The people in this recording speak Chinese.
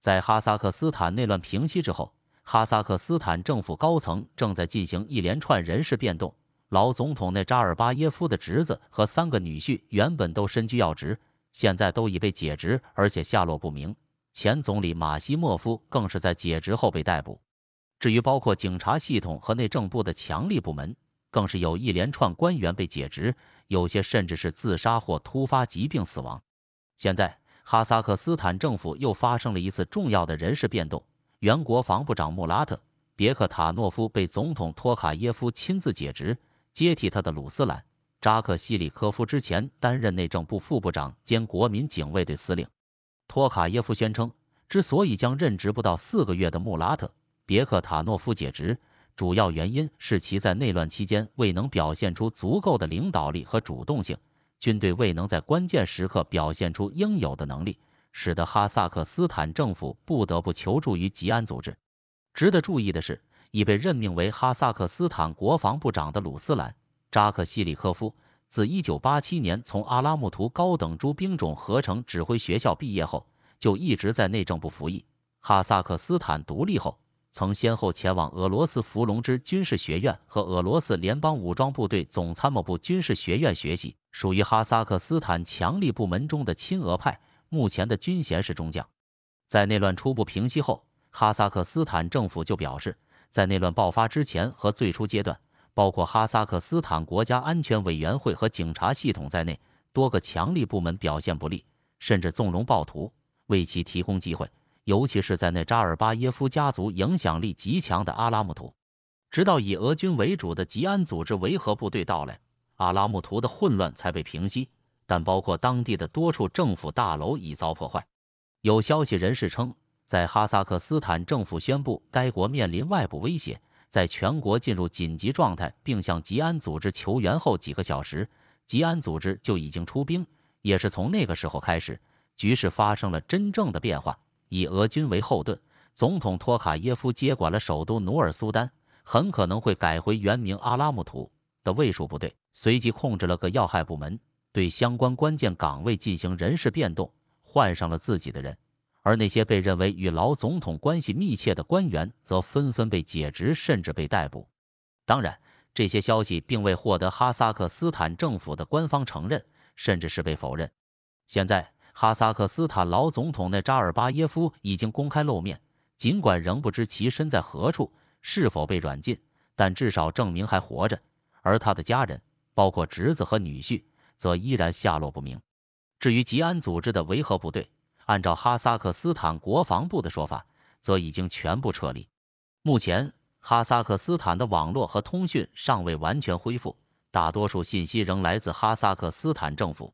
在哈萨克斯坦内乱平息之后，哈萨克斯坦政府高层正在进行一连串人事变动。老总统内扎尔巴耶夫的侄子和三个女婿原本都身居要职，现在都已被解职，而且下落不明。前总理马西莫夫更是在解职后被逮捕。至于包括警察系统和内政部的强力部门，更是有一连串官员被解职，有些甚至是自杀或突发疾病死亡。现在。哈萨克斯坦政府又发生了一次重要的人事变动，原国防部长穆拉特·别克塔诺夫被总统托卡耶夫亲自解职，接替他的鲁斯兰·扎克西里科夫之前担任内政部副部长兼国民警卫队司令。托卡耶夫宣称，之所以将任职不到四个月的穆拉特·别克塔诺夫解职，主要原因是其在内乱期间未能表现出足够的领导力和主动性。军队未能在关键时刻表现出应有的能力，使得哈萨克斯坦政府不得不求助于吉安组织。值得注意的是，已被任命为哈萨克斯坦国防部长的鲁斯兰扎克西里科夫，自1987年从阿拉木图高等诸兵种合成指挥学校毕业后，就一直在内政部服役。哈萨克斯坦独立后。曾先后前往俄罗斯伏龙芝军事学院和俄罗斯联邦武装部队总参谋部军事学院学习，属于哈萨克斯坦强力部门中的亲俄派。目前的军衔是中将。在内乱初步平息后，哈萨克斯坦政府就表示，在内乱爆发之前和最初阶段，包括哈萨克斯坦国家安全委员会和警察系统在内，多个强力部门表现不利，甚至纵容暴徒，为其提供机会。尤其是在那扎尔巴耶夫家族影响力极强的阿拉木图，直到以俄军为主的吉安组织维和部队到来，阿拉木图的混乱才被平息。但包括当地的多处政府大楼已遭破坏。有消息人士称，在哈萨克斯坦政府宣布该国面临外部威胁，在全国进入紧急状态，并向吉安组织求援后几个小时，吉安组织就已经出兵。也是从那个时候开始，局势发生了真正的变化。以俄军为后盾，总统托卡耶夫接管了首都努尔苏丹，很可能会改回原名阿拉木图的位数不对，随即控制了个要害部门，对相关关键岗位进行人事变动，换上了自己的人，而那些被认为与老总统关系密切的官员则纷纷被解职，甚至被逮捕。当然，这些消息并未获得哈萨克斯坦政府的官方承认，甚至是被否认。现在。哈萨克斯坦老总统内扎尔巴耶夫已经公开露面，尽管仍不知其身在何处，是否被软禁，但至少证明还活着。而他的家人，包括侄子和女婿，则依然下落不明。至于吉安组织的维和部队，按照哈萨克斯坦国防部的说法，则已经全部撤离。目前，哈萨克斯坦的网络和通讯尚未完全恢复，大多数信息仍来自哈萨克斯坦政府。